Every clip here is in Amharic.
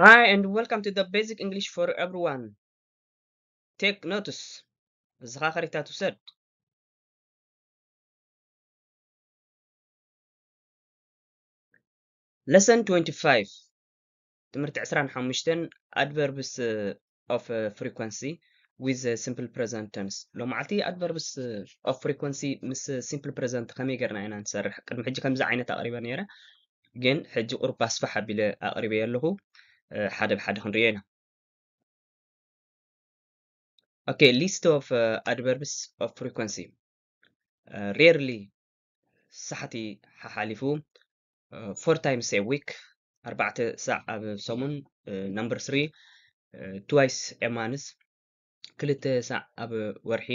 Hi and welcome to the basic English for everyone. Take notice. الزخاخر تاع تسد. Lesson 25. تمرت عسران حمشتن adverbs of frequency with simple present tense. لو معلتي adverbs of frequency مس simple present خمي قرنا هنا نسرح. قدم حجي كمزة عينة تقريبا نيرا. جن حجي قرب أصفح بلا أقربي يلهو. ሓደ ብሓደ ክንሪኦ ኢና ኦኬ ሊስት ኦፍ ኣድቨርብስ ኦፍ ፍሪኮንሲ ሬርሊ ሳሕቲ ሓሓሊፉ ፎር ታይምስ ኤ ዊክ ኣርባዕተ ሳዕ ኣብ ሰሙን ነምበር ስሪ ትዋይስ ኤማንስ ክልተ ሳዕ ኣብ ወርሒ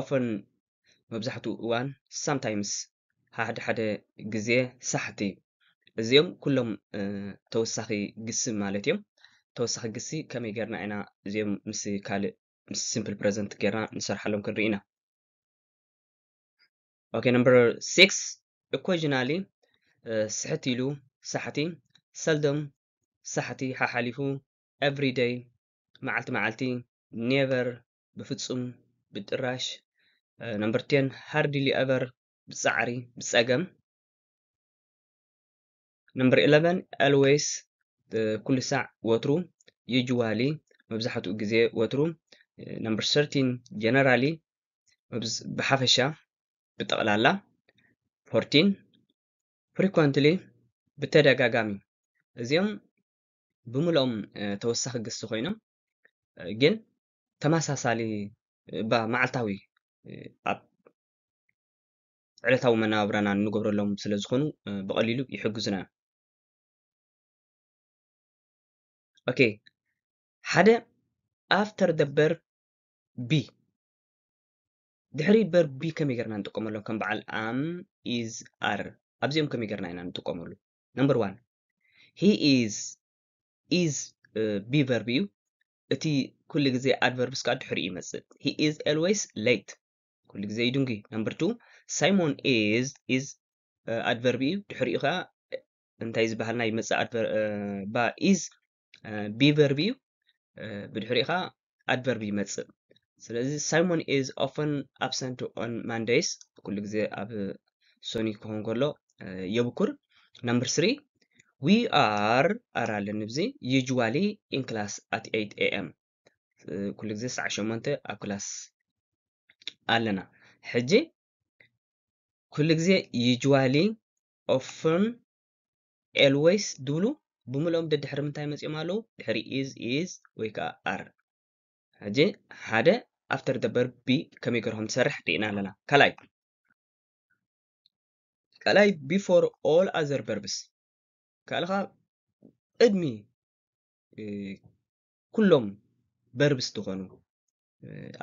ኦፈን መብዛሕትኡ እዋን ሳምታይምስ ሓደ ሓደ ግዜ ሳሕቲ እዚኦም ኩሎም ተወሳኺ ግሲ ማለት እዮም ተወሳኺ ግሲ ከመይ ጌርና ኢና እዚኦም ምስ ካልእ ምስ ሲምፕል ፕሬዘንት ጌርና ንሰርሐሎም ክንርኢ ኢና ኦኬ ነምበር ሲክስ ኢኮዥናሊ ስሕት ኢሉ ሳሕቲ ሰልዶም ሳሕቲ ሓሓሊፉ ኤቭሪደይ መዓልቲ መዓልቲ ኔቨር ብፍጹም ብጥራሽ ነምበር ቴን ሃርድሊ ኤቨር ብጻዕሪ ብጸገም ነምበር 11 ኣልዌይስ ኩሉ ሳዕ ወትሩ ዩጅዋሊ መብዛሕትኡ ግዜ ወትሩ ነምበር 13 ጀነራሊ ብሓፈሻ ብጠቕላላ 14 ፍሪኳንትሊ ብተደጋጋሚ እዚኦም ብምልኦም ተወሳኺ ግስቲ ኮይኖም ግን ተመሳሳሊ መዓልታዊ ኣብ ዕለታዊ መነባብራና እንገብረሎም ስለ ዝኾኑ ብቐሊሉ ይሕግዙና እዮም Okay. Hadde after the verb be. ድሕሪ verb be ከመይ ጌርና ንጥቀመሉ ከም በዓል am is are ኣብዚኦም ከመይ ጌርና number one he is is ኢዝ ኢዝ ቢ ቨርብ እዩ እቲ ኩሉ ግዜ ኣድቨርብስ ከዓ ድሕሪ ይመፅእ ሂ ኢዝ ኣልዌይስ ሌት ኩሉ ግዜ እዩ ድንጉ ነምበር ቱ ሳይሞን ኢዝ ኢዝ ኣድቨርብ እዩ ድሕሪኡ ከዓ እንታይ ዝበሃል ናይ መፅእ ባ ኢዝ ቢ ቨርቢ እዩ ብድሕሪ ከዓ ኣድቨርብ ይመፅእ ስለዚ ሳይሞን ኢዝ ኦፈን ኣብሰንት ኦን ማንደይስ ኩሉ ግዜ ኣብ ሶኒ ክኸውን ከሎ የብኩር ነምበር ስሪ ዊ ኣር ኣር ኣለኒ ብዚ ዩጅዋሊ ኢን ክላስ ኣት 8 ኤኤም ኩሉ ግዜ ሰዓ ሸሞንተ ኣብ ክላስ ኣለና ሕጂ ኩሉ ግዜ ዩጅዋሊ ኦፈን ኤልዌይስ ድብሉ ብምሎም ደድሕሪ ምንታይ መፂኦም ኣለዉ ድሕሪ ኢዝ ኢዝ ወይ ከዓ ኣር ሕጂ ሓደ ኣፍተር ደበር ቢ ከመይ ገርኩም ትሰርሕ ርኢና ኣለና ካልኣይ ካልኣይ ቢፎር ኦል ኣዘር በርብስ ከዓ ቅድሚ ኩሎም በርብስ ዝኾኑ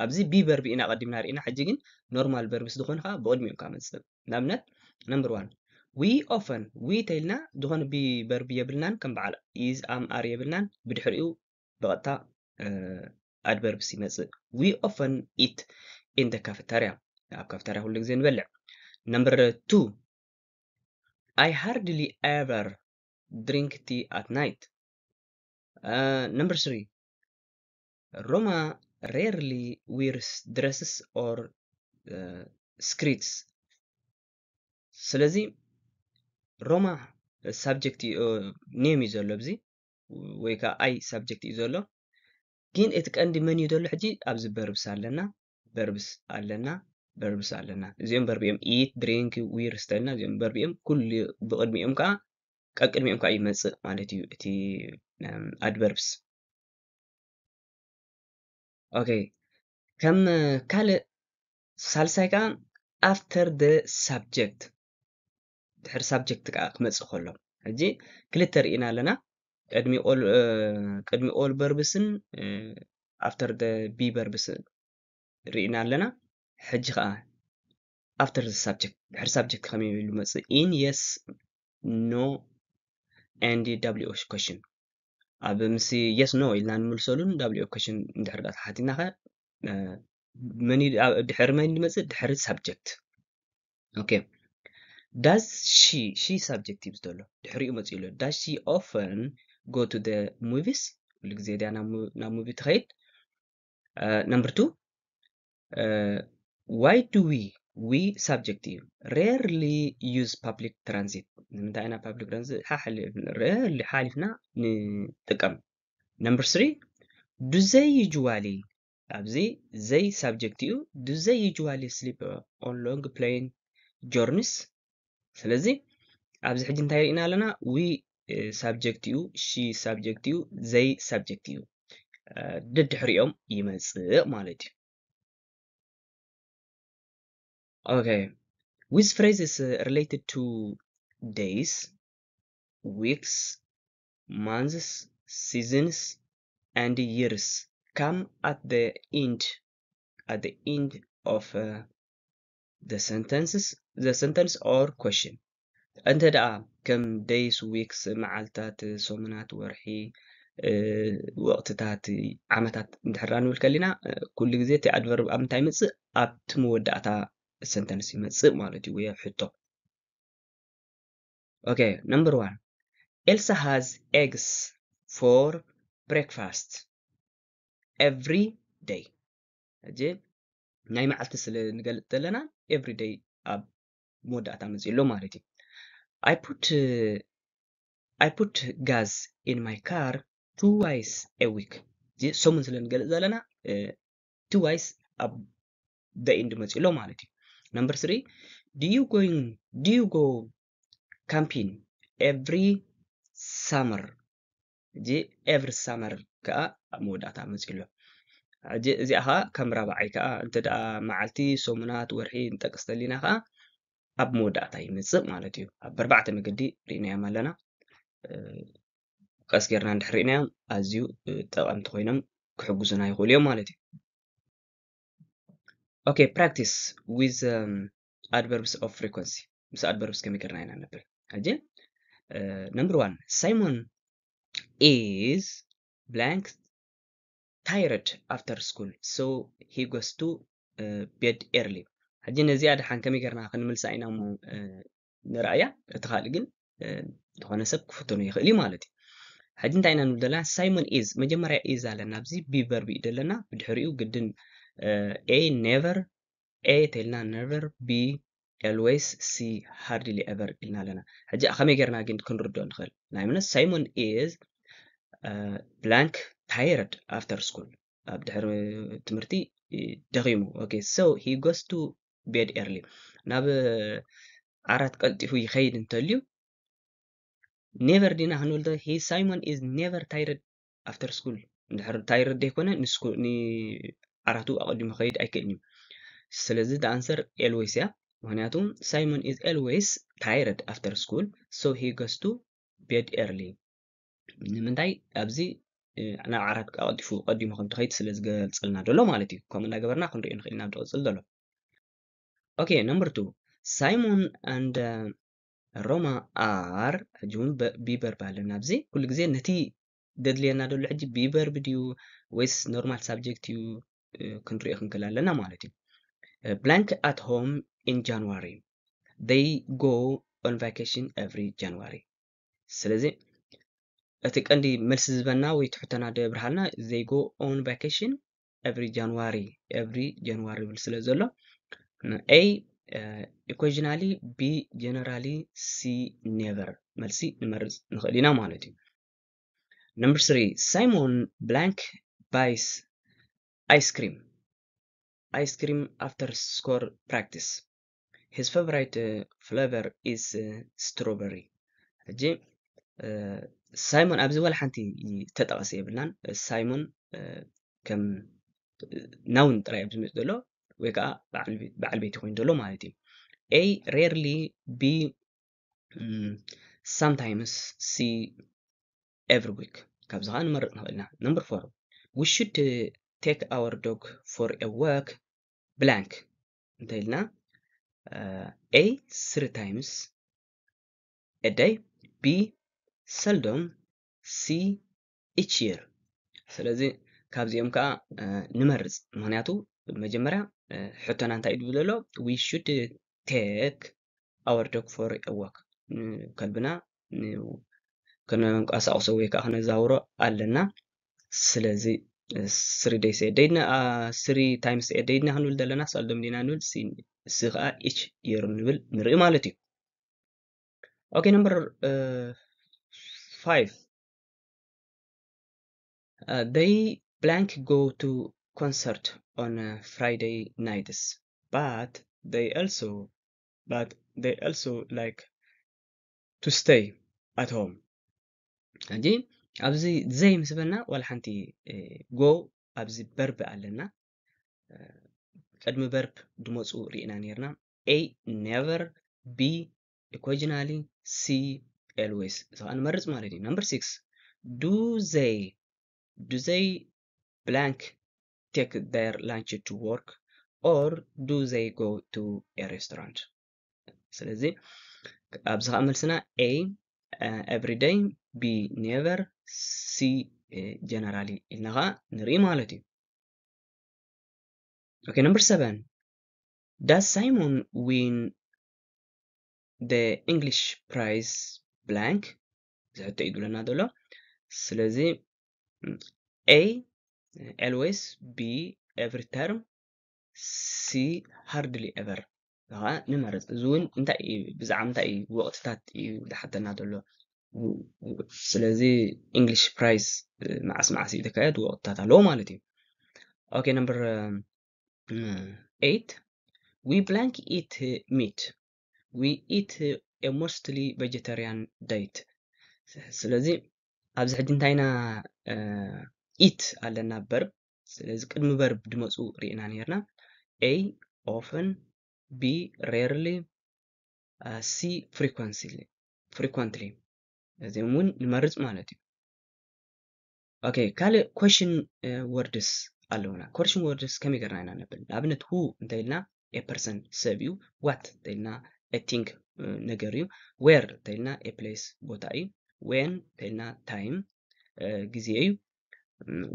ኣብዚ ቢ በርቢ ኢና ቀዲምና ርኢና ሕጂ ግን ኖርማል በርብስ ዝኾኑ ከዓ ብቅድሚኦም ካ መፅእ ንኣብነት ነምበር ዋን ዊ ኦፈን ዊ እንተኢልና ዝኾነ ቢበርቢ የብልናን ከም በዓል ኢዝ ኣም ኣር የብልናን ብድሕሪኡ ብቐጥታ ኣድቨርብስ ይመፅእ ዊ ኦፈን ኢት ኢንተ ደ ኣብ ካፍታርያ ኩሉ ግዜ ንበልዕ ነምበር ቱ ኣይ ሃርድሊ ኤቨር ድሪንክ ቲ ኣት ናይት ነምበር ስሪ ሮማ ሬርሊ ዊርስ ድረስስ ኦር ስክሪትስ ስለዚ ሮማ ሳብጀክት ኔም እዩ ዘሎ ብዚ ወይ ከዓ ኣይ ሳብጀክት እዩ ዘሎ ግን እቲ ቀንዲ መን እዩ ዘሎ ሕጂ ኣብዚ በርብስ ኣለና በርብስ ኣለና በርብስ ኣለና እዚኦም በርቢኦም ኢት ድሪንክ ዊር ዝተልና እዚኦም በርቢኦም ኩሉ ብቅድሚኦም ከዓ ካብ ቅድሚኦም ከዓ ይመፅእ ማለት እዩ እቲ ኣድበርብስ ኦኬ ከም ካልእ ሳልሳይ ከዓ ኣፍተር ደ ሳብጀክት ድሕሪ ሳብጀክት ከዓ ክመፅእ ከሎ ሕጂ ክልተ ርኢና ኣለና ቅድሚ ኦል በርብስን ኣፍተር ቢ በርብስን ርኢና ኣለና ሕጂ ከዓ ኣፍተር ሳብጀክት ድሕሪ ሳብጀክት ከመይ ኢሉ መፅእ ኢን የስ ኖ ኤንዲ ዳብሊኦ ኮሽን ኣብ ምስ የስ ኖ ኢልና ንምልሰሉን ዳብሊኦ ኮሽን እንድሕር ጋ ተሓቲና ኸ ድሕሪ መን ንመፅእ ድሕሪ ሳብጀክት ኦኬ does she she subjectives dolo dhri does she often go to the movies ulgize dia na movie trade uh, number 2 uh, why do we we subjective rarely use public transit nimtaina public transit ha hal rarely halifna ni tekam number 3 do they usually abzi they subjective do they usually sleep on long plane journeys سلزي ابز حج انتهي رئينا لنا وي سابجكت يو شي سابجكت يو زي سابجكت يو دد حريهم يمز مالت Okay, which phrases eh, related to days, weeks, months, seasons, and years? Come at the end, at the end of eh, the sentences the sentence or question أنت دقا كم days weeks معالتات سمنات ورحي ወቅትታት ዓመታት እንድሕራ ንብል ከሊና ኩሉ ግዜ እቲ ኣድቨርብ ኣብ ምንታይ ይመፅእ ኣብቲ መወዳእታ ሰንተንስ ይመፅእ ማለት እዩ ወይ ኣብ ሕቶ ኦኬ ነምበር ዋን ኤልሳ ሃዝ ኤግስ ፎር ብሬክፋስት ኤቭሪ ደይ ሕጂ ናይ መዓልቲ ስለ ንገልፅ ዘለና ኤቭሪ ደይ ኣብ ሞዳት አመጽሎ ማለት እዩ ፑት ጋዝ ኢን ማይ ካር ቱ ዋይስ ኤ ዊክ ሰሙን ስለ ንገልፅ ዘለና ቱ ዋይስ ኣብ ደ ኢንድ ማለት እዩ ነምበር ስሪ ዲዩ ጎይን ዲዩ ጎ ካምፒን ኤቭሪ ሳመር እዚ ኤቭሪ ሳመር ከዓ ኣብ መወዳእታ መፂሎ እዚኣ ከዓ ከም ራብዓይ ከዓ እንተ ደኣ መዓልቲ ሰሙናት ወርሒ ንጠቅስተሊና ከዓ ኣብ መወዳእታ ይመፅእ ማለት እዩ ኣብ ኣርባዕተ መገዲ ርኢናዮም ኣለና ቀስ ጌርና እንድሕር ኣዝዩ ጠቐምቲ ኮይኖም ክሕጉዙና ይኽእሉ እዮም ማለት እዩ ኦኬ ፕራክቲስ ዊዝ ኣድቨርብስ ኦፍ ፍሪኮንሲ ምስ ኣድቨርብስ ከመይ ገርና ኢና ነብል ሕጂ ነምበር ዋን ሳይሞን ኢዝ ብላንክ ታይረድ ኣፍተር ስኩል ሶ ሂ ጎስቱ ቤድ ኤርሊ ሕጂ ነዚኣ ድሓን ከመይ ጌርና ክንምልሳ ኢና እሞ ንረኣያ እቲ ካልእ ግን ዝኾነ ሰብ ክፍትኑ ይኽእል እዩ ማለት እዩ ሕጂ እንታይ ኢና ንብል ዘለና ሳይሞን ኢዝ መጀመርያ ኢዝ ኣለና ኣብዚ ቢቨርቢ እዩ ዘለና ብድሕሪኡ ግድን ኤ ኔቨር ኤ ተይልና ነቨር ቢ ኤልዌይስ ሲ ሃርድሊ ኤቨር ኢልና ኣለና ሕጂ ከመይ ጌርና ግን ክንርድኦ ንኽእል ናይ ምነት ሳይሞን ኢዝ ብላንክ ታይረድ ኣፍተር ስኩል ኣብ ድሕሪ ትምህርቲ ደኺሙ ኦኬ ሶ ሂ ጎስ ቱ ቤድ ኤርሊ ናብ ዓራት ቀልጢፉ ይኸይድ እንተልዩ ኔቨር ዲና ክንብልቶ ሂ ሳይሞን ኢዝ ኔቨር ታይረድ ኣፍተር ስኩል እንድሕር ታይረድ ዘይኮነ ንዓራቱ ኣቐዲሙ ከይድ ኣይክእልን እዩ ስለዚ ተኣንሰር ኤልዌይስ እያ ምክንያቱ ሳይሞን ኢዝ ኤልዌይስ ታይረድ ኣፍተር ስኩል ሶ ሂ ገስቱ ቤድ ኤርሊ ንምንታይ ኣብዚ ናብ ዓራት ኣቐዲፉ ቀዲሙ ከምቲ ከይድ ስለ ዝገልፅልና ደሎ ማለት እዩ ከምኡ እናገበርና ክንሪኦ ንኽእል ናብ ዝቕፅል ዘሎ Okay, number two. ሳይሞን አንድ ሮማ አር ሕጂውን ቢበር ባህለና ኣብዚ ኩሉ ግዜ ነቲ ደድልየና ደሎ ሕጂ ቢበር ብድዩ ወይስ ኖርማል ሳብጀክት እዩ uh, ክንሪኦ ክንክእል ኣለና ማለት እዩ ብላንክ ኣት ሆም ኢን ጃንዋሪ ይ ጎ ኦን ቫኬሽን ኤቭሪ ጃንዋሪ ስለዚ እቲ ቀንዲ መልሲ ዝበና ወይ ትሕተና ደብርሃልና ዘይ ጎ ኦን ቫኬሽን ኤቭሪ ጃንዋሪ ኤቭሪ ጃንዋሪ ይብል ስለ ዘሎ A ኢኮዥናሊ B ጀነራሊ C ኔቨር መልሲ ንመርፅ ንኽእል ኢና ማለት እዩ ነምበር 3 ሳይሞን ብላንክ ባይስ አይስክሪም አይስክሪም አፍተር ስኮር ፕራክቲስ ሂዝ ፌቨራይት ፍሌቨር ኢዝ ስትሮበሪ ሕጂ ሳይሞን ኣብዚ ዋላ ሓንቲ ተጠቐሰ የብልናን ሳይሞን ከም ናውን ጥራይ እዩ ዝመፅእ ዘሎ ወይ ከዓ በዓል ቤት ኮይኑ ዘሎ ማለት እዩ ኤ ሬርሊ ቢ ሳምታይምስ ሲ ኤቭሪ ዊክ ካብዚ ከዓ ንክእል ኢና ነምበር ፎር ዊ ሹድ ቴክ ኣወር ዶግ ፎር ኤ ወክ ብላንክ እንታይ ኢልና ኤ ስሪ ታይምስ ኤ ደይ ቢ ሰልዶም ሲ ኢች የር ስለዚ ካብዚኦም ከዓ uh, ንመርፅ ምክንያቱ መጀመርያ ሕቶና እንታይ እዩ ዘሎ ዊ ሹድ ቴክ ኣወር ዶግ ፎር ኣዋክ ከልብና ከነንቀሳቅሶ ወይ ከዓ ክነዛውሮ ኣለና ስለዚ ስሪ ደይስ ደይድና ስሪ ታይምስ ደይድና ክንብል ዘለና ሳልዶም ዲና ንብል እስ ከዓ ኢች የሩ ንብል ንርኢ ማለት እዩ ኦኬ ነምበር ፋይቭ ደይ ብላንክ ጎ ቱ ኮንሰርት on Friday nights, but they also, but they also like to stay at home. هدي أبزي زي مسبنا ولا حنتي go أبزي برب علينا قدم برب دموسو رينا نيرنا A never B occasionally C always so أنا مرز ماردي number six do they do they blank take their lunch to work or do they go to a restaurant ስለዚህ ኣብዝኸ መልስና a uh, every day b never c uh, generally ንርኢ ማለት እዩ okay number 7 does simon win the english prize blank ዝሕቶ እዩ ዝብለና ዘሎ ስለዚ a always be every term see hardly ever ከዓ ንመረፅ እዚ እውን እንታይ እዩ ብዛዕባ እንታይ እዩ ወቅትታት እዩ ዝሓተና ዘሎ ስለዚ ኢንግሊሽ ፕራይስ መዓስ መዓስ እዩ ተካየድ ወቅትታት ኣለዎ ማለት እዩ ኦኬ ነምበር ኤት ዊ ብላንክ ኢት ሚት ዊ ኢት ሞስትሊ ቬጀተሪያን ዳይት ስለዚ ኣብዚ ሕጂ እንታይ ኢና ኢት አለና በርብ ስለዚህ ቅድሚ በርብ ድመፁ ርኢና ነርና ኤ ኦፍን ቢ ሬርሊ ሲ ፍሪኳንሲሊ ፍሪኳንትሊ እዚኦም እውን ንመርፅ ማለት እዩ ኦኬ ካልእ ኮሽን ወርድስ ኣለውና ኮሽን ወርድስ ከመይ ገርና ኢና ነብል ንኣብነት ሁ እንተይልና ኤ ፐርሰን ሰብ እዩ ዋት እንተይልና ኤ ቲንክ ነገር እዩ ዌር እንተይልና ኤ ፕሌስ ቦታ እዩ ዌን እንተይልና ታይም ግዜ እዩ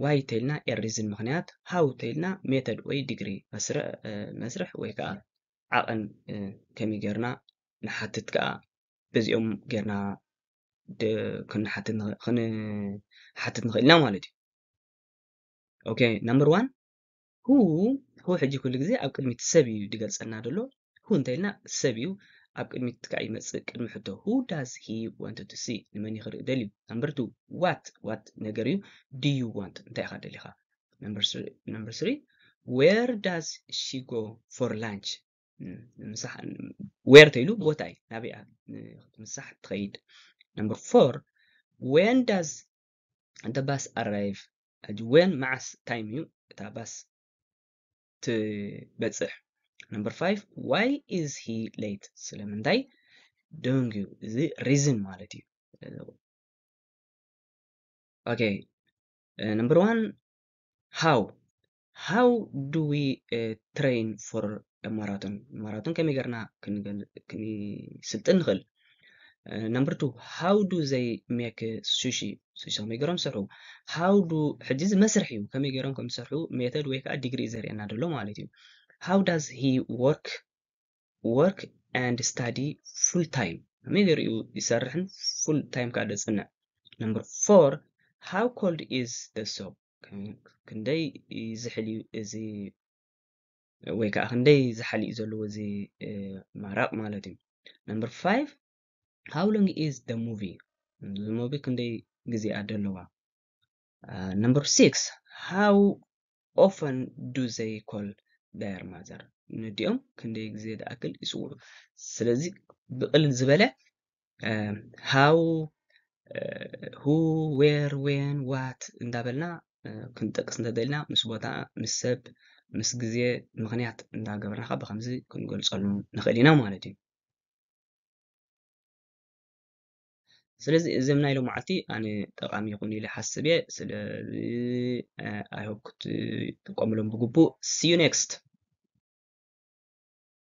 ዋይቴልና ኤሪዝን ምክንያት ሃውቴልና ሜተድ ወይ ዲግሪ መስርሕ ወይ ከዓ ዓቐን ከመይ ጌርና ንሓትት ከዓ በዚኦም ጌርና ክንሓትት ንኽእልና ማለት እዩ ኦኬ ነምበር ዋን ሁ ሁ ሕጂ ኩሉ ግዜ ኣብ ቅድሚት ሰብ እዩ ድገልፀና ደሎ ሁ እንታይ ኢልና ሰብ እዩ ኣብ ቅድሚት ከዓ ይመፅእ ቅድሚ ሕቶ ሁ ዳስ ሂ ዋንት ቱ ሲ ንመን ይኽርኢ ደልዩ ነምበር ቱ ዋት ዋት ነገር እዩ ድዩ ዋንት እንታይ ኢካ ደሊኻ ነምበር ስሪ ዌር ዳስ ሺ ጎ ፎር ላንች ዌር ተይሉ ቦታ እዩ ናበያ ምሳሕ ትኸይድ ነምበር ፎር ወን ዳዝ እንተ ባስ ኣራይቭ ወን መዓስ ታይም እዩ እታ ባስ ትበፅሕ ነምበር ፋይቭ ዋይ ኢዝ ሂ ሌት ስለምንታይ ዶንግ ዩ እዚ ሪዝን ማለት እዩ ኦኬ ነምበር ዋን ሃው ሃው ዱ ዊ ትሬን ፎር ማራቶን ማራቶን ከመይ ጌርና ክንስልጥን ንኽእል ነምበር ቱ ሃው ዱ ዘይ ሜክ ሱሺ ሱሺ ከመይ ገይሮም ዝሰርሑ ሃው ዱ ሕጂ መስርሕ እዩ ከመይ ገይሮም ከም ዝሰርሑ ሜተድ ወይ ከዓ ዲግሪ ዘርእየና ደሎ ማለት እዩ How does he work work and study full time መገር ይሰርሕን ፉል ታይም ከዓ ደፅንዕ ነምበር ፎር ሃው ኮልድ ኢዝ ደ ሶፕ ክንደይ ዝሕል እዩ እዚ ወይ ከዓ ክንደይ ዝሓሊ እዩ ዘለዎ እዚ ማለት እዩ ነምበር ሃው ሎንግ ኢዝ ደ ሙቪ እዚ ሙቪ ክንደይ ግዜ ነምበር ሲክስ ሃው ኦፈን ዱ ዘይ ኮል ዳየር ማዘር ንዲኦም ክንደይ ግዜ ዝኣክል ይፅውዑ ስለዚ ብቕልል ዝበለ ሃው ሁ ዌር ዌን ዋት እንዳበልና ክንጠቅስ እንተደልና ምስ ቦታ ምስ ሰብ ምስ ግዜ ምክንያት እንዳገበርናካ ብከምዚ ክንገልፀሉ ንኽእል ኢና ማለት እዩ ስለዚ እዚ ምናይ ሎምዓልቲ ኣነ ጠቃሚ ይኹን ኢሓስብ እየ ስለ ኣይሆ ክት ጥቀምሎም ብግቡእ ስዩ ነክስት